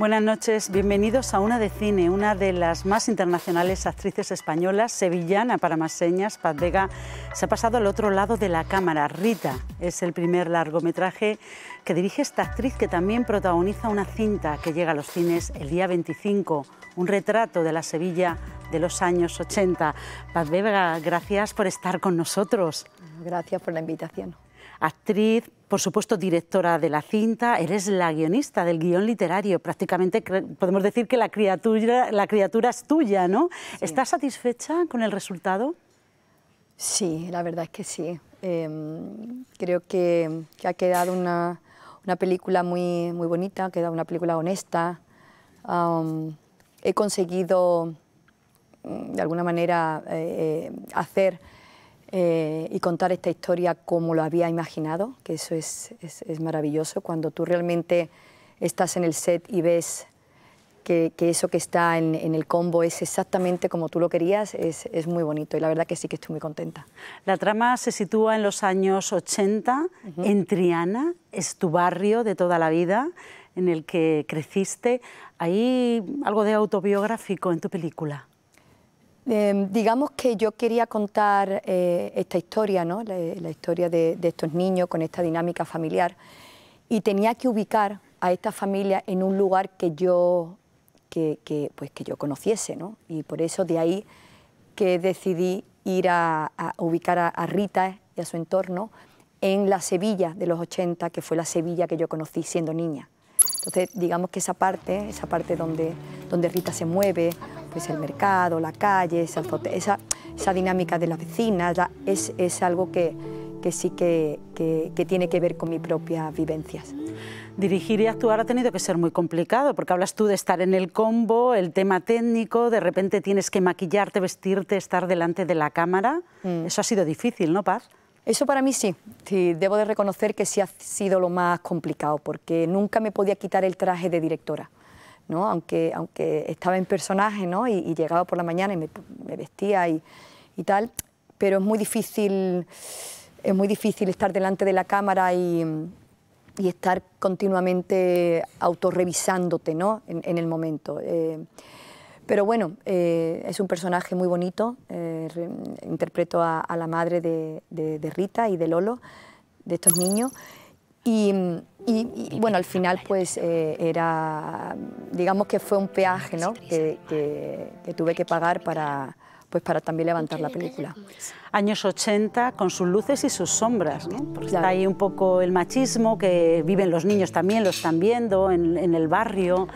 Buenas noches, bienvenidos a Una de Cine, una de las más internacionales actrices españolas, sevillana para más señas, Paz Vega, se ha pasado al otro lado de la cámara. Rita es el primer largometraje que dirige esta actriz que también protagoniza una cinta que llega a los cines el día 25, un retrato de la Sevilla de los años 80. Paz Vega, gracias por estar con nosotros. Gracias por la invitación actriz, por supuesto directora de la cinta, eres la guionista del guión literario, prácticamente podemos decir que la criatura, es tuya, ¿no? ¿Estás satisfecha con el resultado? Sí, la verdad es que sí. Em, creo que, ha quedado una, película muy, muy bonita, ha quedado una película honesta. he conseguido, mm, de alguna manera, eh, eh, hacer eh, y contar esta historia como lo había imaginado, que eso es, maravilloso, cuando tú realmente estás en el set y ves que, eso que está en, el combo es exactamente como tú lo querías, es, muy bonito y la verdad que sí que estoy muy contenta. La trama se sitúa en los años 80, en Triana, es tu barrio de toda la vida en el que creciste. ¿Hay algo de autobiográfico en tu película? Em, digamos que yo quería contar eh, esta historia, ¿no? la, historia de, estos niños con esta dinámica familiar, y tenía que ubicar a esta familia en un lugar que yo, que, pues, yo conociese, y por eso de ahí que decidí ir a, ubicar a, Rita y a su entorno en la Sevilla de los 80, que fue la Sevilla que yo conocí siendo niña. Entonces, digamos que esa parte, esa parte donde, donde Rita se mueve, pues el mercado, la calle, esa, dinámica de las vecinas, es, es, algo que, que sí que, que, tiene que ver con mis propias vivencias. Dirigir y actuar ha tenido que ser muy complicado, porque hablas tú de estar en el combo, el tema técnico, de repente tienes que maquillarte, vestirte, estar delante de la cámara. Mm. Eso ha sido difícil, ¿no, Paz? Eso para mí sí. sí. Debo de reconocer que sí ha sido lo más complicado, porque nunca me podía quitar el traje de directora aunque, aunque estaba en personaje y, llegaba por la mañana y me, vestía y, tal, pero es muy difícil, es muy difícil estar delante de la cámara y, estar continuamente autorrevisándote ¿no? en, el momento. Eh, pero bueno, eh, es un personaje muy bonito, eh, interpreto a, la madre de, de Rita y de Lolo, de estos niños. Y, bueno, al final pues eh, era, digamos que fue un peaje ¿no? que, tuve que pagar para, pues para también levantar la película. Años 80 con sus luces y sus sombras, ¿no? está ahí un poco el machismo que viven los niños también, lo están viendo en, el barrio.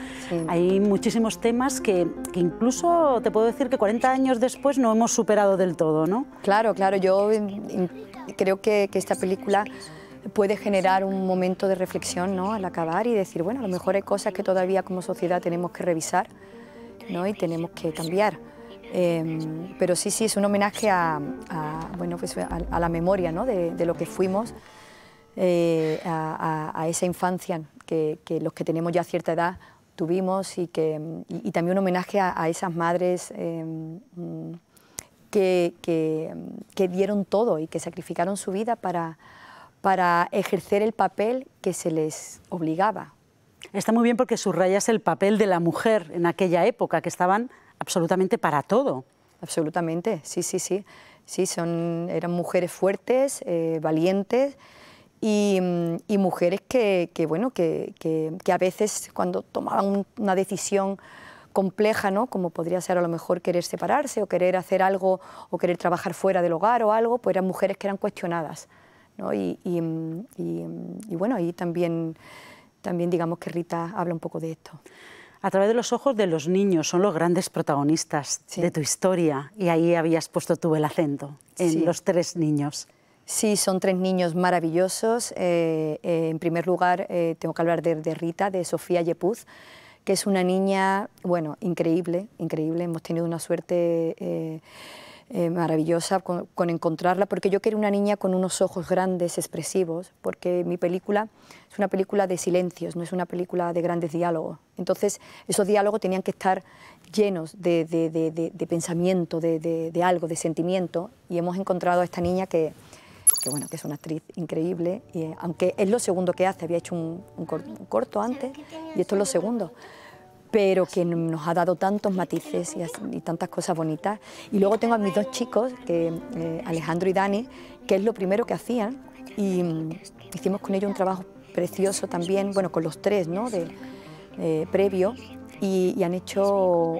Hay muchísimos temas que, incluso te puedo decir que 40 años después no hemos superado del todo, ¿no? Claro, claro, yo mm, creo que, que esta película puede generar un momento de reflexión ¿no? al acabar y decir, bueno, a lo mejor hay cosas que todavía como sociedad tenemos que revisar ¿no? y tenemos que cambiar. Em, pero sí, sí, es un homenaje a, bueno, pues a, la memoria de, lo que fuimos, eh, a, esa infancia que, los que tenemos ya cierta edad tuvimos y, que, y, también un homenaje a, esas madres em, que dieron todo y que sacrificaron su vida para, para ejercer el papel que se les obligaba. Está muy bien porque subrayas el papel de la mujer en aquella época, que estaban absolutamente para todo. Absolutamente, sí, sí, sí. Sí, eran mujeres fuertes, eh, valientes mm, y, mujeres que, bueno, que, que, a veces cuando tomaban una decisión compleja, ¿no? como podría ser a lo mejor querer separarse o querer hacer algo o querer trabajar fuera del hogar o algo, pues eran mujeres que eran cuestionadas. Y, mm, mm, y, bueno, ahí también, también digamos que Rita habla un poco de esto. A través de los ojos de los niños son los grandes protagonistas de tu historia y ahí habías puesto tú el acento en los tres niños. Sí, son tres niños maravillosos. Eh, eh, en primer lugar, eh, tengo que hablar de, de Rita, de Sofía Yepuz, que es una niña, bueno, increíble, increíble. Hemos tenido una suerte eh, maravillosa con, encontrarla, porque yo quería una niña con unos ojos grandes, expresivos, porque mi película es una película de silencios, no es una película de grandes diálogos. Entonces, esos diálogos tenían que estar llenos de, de, de, pensamiento, de, algo, de sentimiento, y hemos encontrado a esta niña que, que bueno, que es una actriz increíble, y, eh, aunque es lo segundo que hace, había hecho un corto antes, y esto es lo segundo pero que nos ha dado tantos matices y, tantas cosas bonitas. Y luego tengo a mis dos chicos, eh, Alejandro y Dani, que es lo primero que hacían y mm, hicimos con ellos un trabajo precioso también, bueno, con los tres, ¿no? De, eh, previo y, han hecho,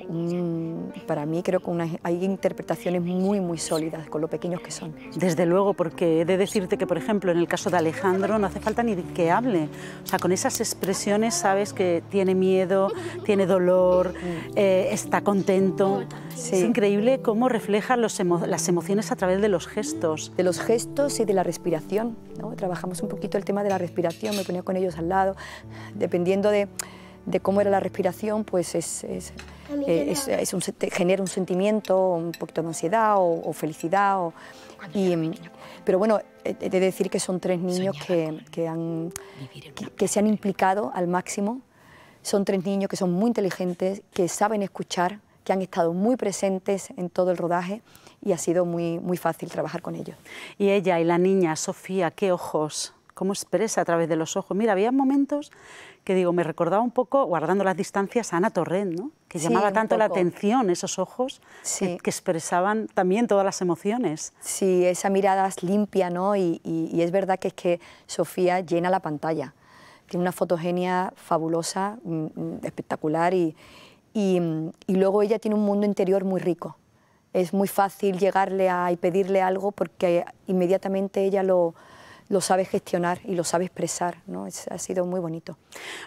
para mí creo que hay interpretaciones muy, muy sólidas con lo pequeños que son. Desde luego, porque he de decirte que, por ejemplo, en el caso de Alejandro no hace falta ni que hable. O sea, con esas expresiones sabes que tiene miedo, tiene dolor, eh, está contento. Es increíble cómo refleja las emociones a través de los gestos. De los gestos y de la respiración. Trabajamos un poquito el tema de la respiración, me ponía con ellos al lado, dependiendo de de cómo era la respiración, pues es, eh, genera un sentimiento, un poquito de ansiedad o, felicidad. y, em, pero bueno, he de decir que son tres niños que, que, han, que se han implicado al máximo. Son tres niños que son muy inteligentes, que saben escuchar, que han estado muy presentes en todo el rodaje y ha sido muy, muy fácil trabajar con ellos. Y ella y la niña, Sofía, qué ojos cómo expresa a través de los ojos. Mira, había momentos que digo, me recordaba un poco, guardando las distancias, a Ana Torrent, ¿no? que llamaba tanto la atención esos ojos que, expresaban también todas las emociones. Sí, esa mirada es limpia, ¿no? Y, es verdad que es que Sofía llena la pantalla. Tiene una fotogenia fabulosa, mm, mm, espectacular, mm, y, luego ella tiene un mundo interior muy rico es muy fácil llegarle a, y pedirle algo porque inmediatamente ella lo, lo sabes gestionar y lo sabe expresar. ¿no? ha sido muy bonito.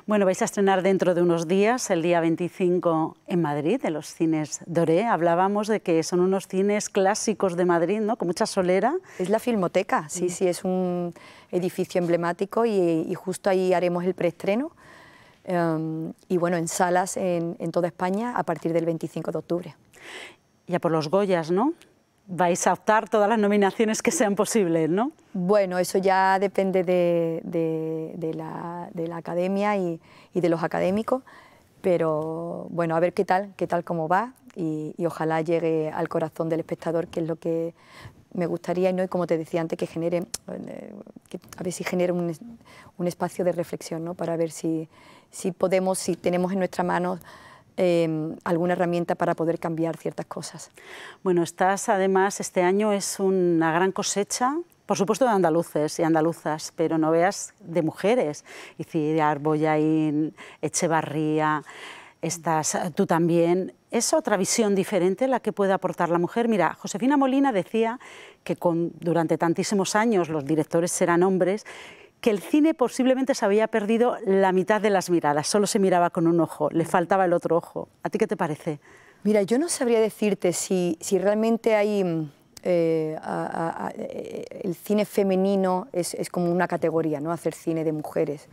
Bueno, vais a estrenar dentro de unos días, el día 25, en Madrid, de los cines Doré. Hablábamos de que son unos cines clásicos de Madrid, ¿no? con mucha solera. Es la Filmoteca, sí, sí, es un edificio emblemático y, justo ahí haremos el preestreno. Em, y bueno, en salas en toda España a partir del 25 de octubre. Ya por los Goyas, ¿no? vais a optar todas las nominaciones que sean posibles, ¿no? Bueno, eso ya depende de, la, academia y, de los académicos, pero bueno, a ver qué tal, qué tal cómo va y, ojalá llegue al corazón del espectador, que es lo que me gustaría, y ¿no? y como te decía antes, que genere, eh, a ver si genere un, espacio de reflexión, ¿no? para ver si, podemos, si tenemos en nuestras manos... Em, alguna herramienta para poder cambiar ciertas cosas. Bueno, estás además, este año es una gran cosecha por supuesto de andaluces y andaluzas, pero no veas de mujeres. de Boyain, Echevarría, estás eh, tú también. Es otra visión diferente la que puede aportar la mujer. Mira, Josefina Molina decía que con, durante tantísimos años los directores serán hombres que el cine posiblemente se había perdido la mitad de las miradas, solo se miraba con un ojo, le faltaba el otro ojo. ¿A ti qué te parece? Mira, yo no sabría decirte si, realmente hay... Mm, eh, eh, el cine femenino es, como una categoría, ¿no? Hacer cine de mujeres.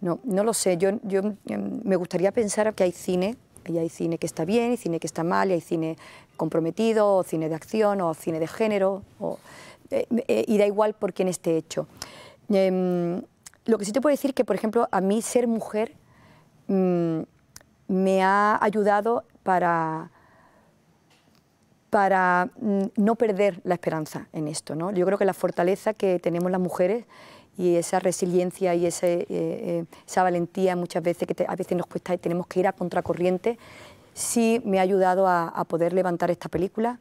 No, no lo sé, yo, yo em, me gustaría pensar que hay cine, y hay cine que está bien, y cine que está mal, y hay cine comprometido, o cine de acción, o cine de género, eh, y da igual por quién esté hecho. Em, lo que sí te puedo decir que, por ejemplo, a mí ser mujer mm, me ha ayudado para para mm, no perder la esperanza en esto. ¿no? Yo creo que la fortaleza que tenemos las mujeres y esa resiliencia y eh, eh, esa valentía muchas veces que a veces nos cuesta y tenemos que ir a contracorriente, sí me ha ayudado a, poder levantar esta película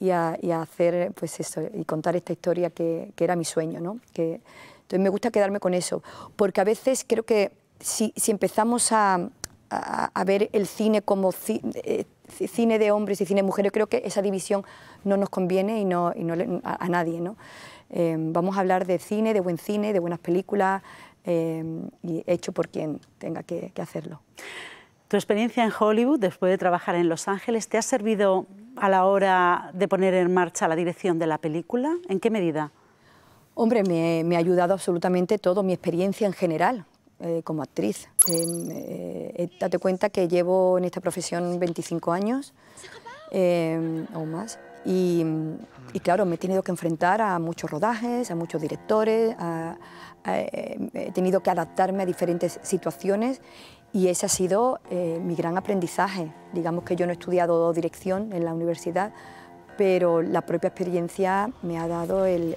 y a, hacer pues eso y contar esta historia que, era mi sueño, que entonces me gusta quedarme con eso, porque a veces creo que si, empezamos a, ver el cine como eh, cine de hombres y cine de mujeres, creo que esa división no nos conviene y no, a, nadie. Em, vamos a hablar de cine, de buen cine, de buenas películas, em, y hecho por quien tenga que hacerlo. Tu experiencia en Hollywood, después de trabajar en Los Ángeles, ¿te ha servido a la hora de poner en marcha la dirección de la película? ¿En qué medida? Hombre, me, ha ayudado absolutamente todo, mi experiencia en general, eh, como actriz. Eh, eh, date cuenta que llevo en esta profesión 25 años em, o más. Y, claro, me he tenido que enfrentar a muchos rodajes, a muchos directores, he tenido que adaptarme a diferentes situaciones y ese ha sido mi gran aprendizaje. Digamos que yo no he estudiado dirección en la universidad, pero la propia experiencia me ha dado el,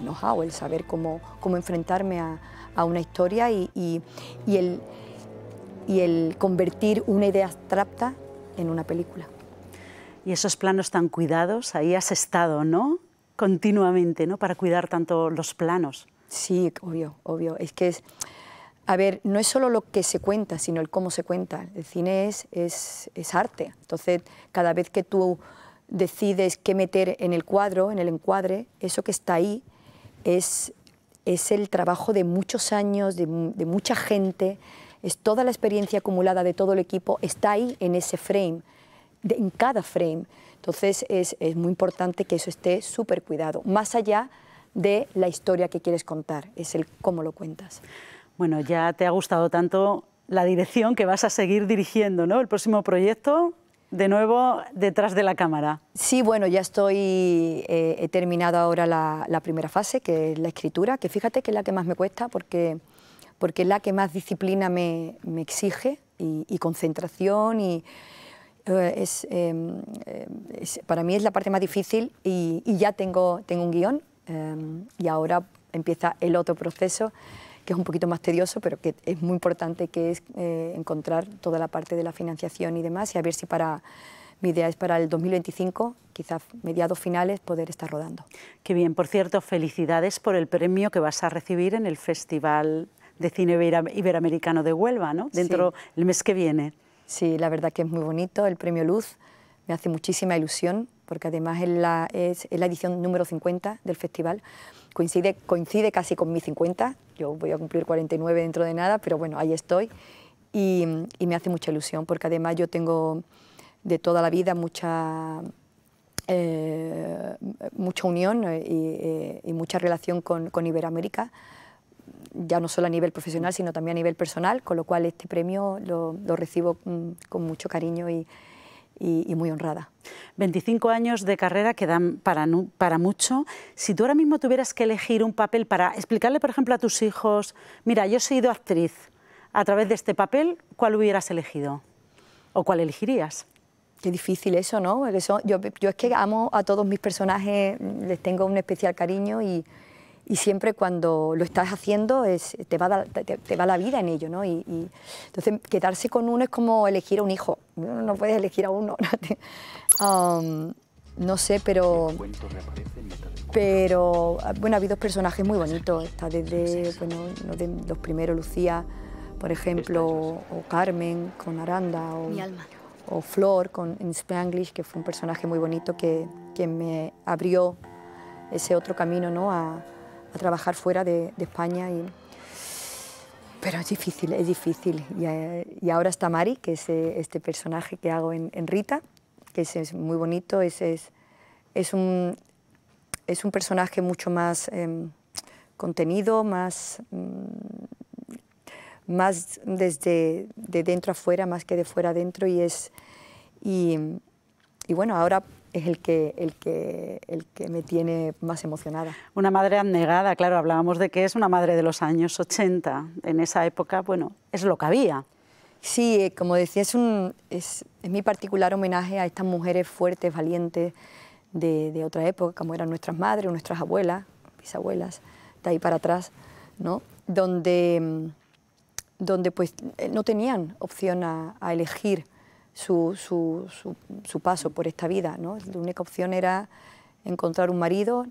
know-how, el saber cómo, cómo enfrentarme a, una historia y, y, el, y el convertir una idea abstracta en una película. Y esos planos tan cuidados, ahí has estado, ¿no? Continuamente, ¿no? Para cuidar tanto los planos. Sí, obvio, obvio. Es que es, a ver, no es solo lo que se cuenta, sino el cómo se cuenta. El cine es, es, arte. Entonces, cada vez que tú decides qué meter en el cuadro, en el encuadre, eso que está ahí es, el trabajo de muchos años, de, mucha gente, es toda la experiencia acumulada de todo el equipo, está ahí en ese frame, en cada frame. Entonces es, es, muy importante que eso esté súper cuidado, más allá de la historia que quieres contar, es el cómo lo cuentas. Bueno, ya te ha gustado tanto la dirección que vas a seguir dirigiendo, ¿no? El próximo proyecto, de nuevo, detrás de la cámara. Sí, bueno, ya estoy, eh, he terminado ahora la, primera fase, que es la escritura, que fíjate que es la que más me cuesta porque, porque es la que más disciplina me, exige y, concentración y... Eh, eh, para mí es la parte más difícil y, ya tengo, tengo un guión y ahora empieza el otro proceso que es un poquito más tedioso, pero que es muy importante, que es eh, encontrar toda la parte de la financiación y demás, y a ver si para... Mi idea es para el 2025, quizás mediados finales, poder estar rodando. Qué bien. Por cierto, felicidades por el premio que vas a recibir en el Festival de Cine Iberoamericano de Huelva, ¿no? Dentro del mes que viene. Sí, la verdad que es muy bonito. El premio Luz me hace muchísima ilusión, porque además es la edición número 50 del festival coincide, coincide casi con mi 50, yo voy a cumplir 49 dentro de nada, pero bueno, ahí estoy y, me hace mucha ilusión porque además yo tengo de toda la vida mucha, eh, mucha unión eh, eh, y, mucha relación con, con Iberoamérica, ya no solo a nivel profesional, sino también a nivel personal, con lo cual este premio lo, lo recibo mm, con mucho cariño y, y, muy honrada. 25 años de carrera que dan para, para mucho. Si tú ahora mismo tuvieras que elegir un papel para explicarle, por ejemplo, a tus hijos, mira, yo he sido actriz, a través de este papel, ¿cuál hubieras elegido? ¿O cuál elegirías? Qué difícil eso, ¿no? eso yo, yo, es que amo a todos mis personajes, les tengo un especial cariño y, y siempre cuando lo estás haciendo es, te, va, la vida en ello, ¿no? Y, entonces quedarse con uno es como elegir a un hijo, no, puedes elegir a uno. Um, no sé, pero... Pero, bueno, ha habido personajes muy bonitos, está desde, bueno, los primeros, Lucía, por ejemplo, o Carmen con Aranda, o, Flor con Spanglish, que fue un personaje muy bonito que, que me abrió ese otro camino, ¿no? trabajar fuera de, España. Pero es difícil, es difícil. Y, eh, ahora está Mari, que es eh, este personaje que hago en, Rita, que es, muy bonito, es, es, es, un, es un personaje mucho más em, contenido, más, mm, más desde de dentro afuera más que de fuera adentro Y, es, y, y bueno, ahora es el que, el, que, el que me tiene más emocionada. Una madre abnegada, claro, hablábamos de que es una madre de los años 80. En esa época, bueno, es lo que había. Sí, eh, como decía, es, un, es, mi particular homenaje a estas mujeres fuertes, valientes de, otra época, como eran nuestras madres nuestras abuelas, bisabuelas, de ahí para atrás, ¿no? Donde, mm, donde pues eh, no tenían opción a elegir su, su, paso por esta vida. La única opción era encontrar un marido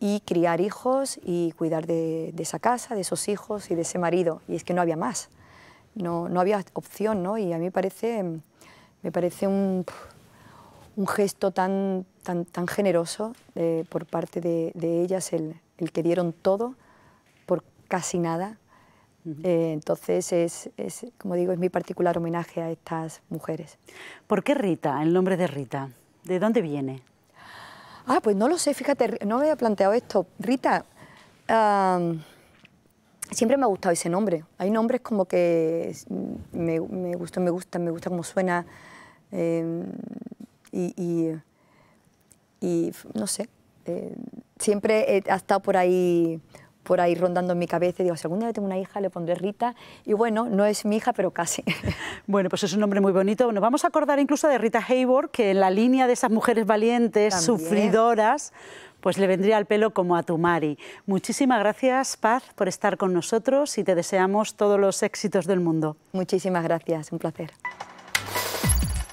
y criar hijos y cuidar de, esa casa, de esos hijos y de ese marido. Y es que no había más, no, había opción, ¿no? Y a mí me parece, me parece un, gesto tan, tan, generoso eh, por parte de, ellas, el, que dieron todo por casi nada eh, entonces, es, como digo, es mi particular homenaje a estas mujeres. ¿Por qué Rita, el nombre de Rita? ¿De dónde viene? Ah, pues no lo sé, fíjate, no me había planteado esto. Rita, siempre me ha gustado ese nombre. Hay nombres como que me, gustan, me gustan, me gusta como suena. Em, y, no sé, eh, siempre ha estado por ahí por ahí rondando en mi cabeza digo, si algún que tengo una hija le pondré Rita y bueno, no es mi hija pero casi. Bueno, pues es un nombre muy bonito. Nos vamos a acordar incluso de Rita Hayworth, que en la línea de esas mujeres valientes, sufridoras, pues le vendría al pelo como a tu Mari. Muchísimas gracias, Paz, por estar con nosotros y te deseamos todos los éxitos del mundo. Muchísimas gracias, un placer.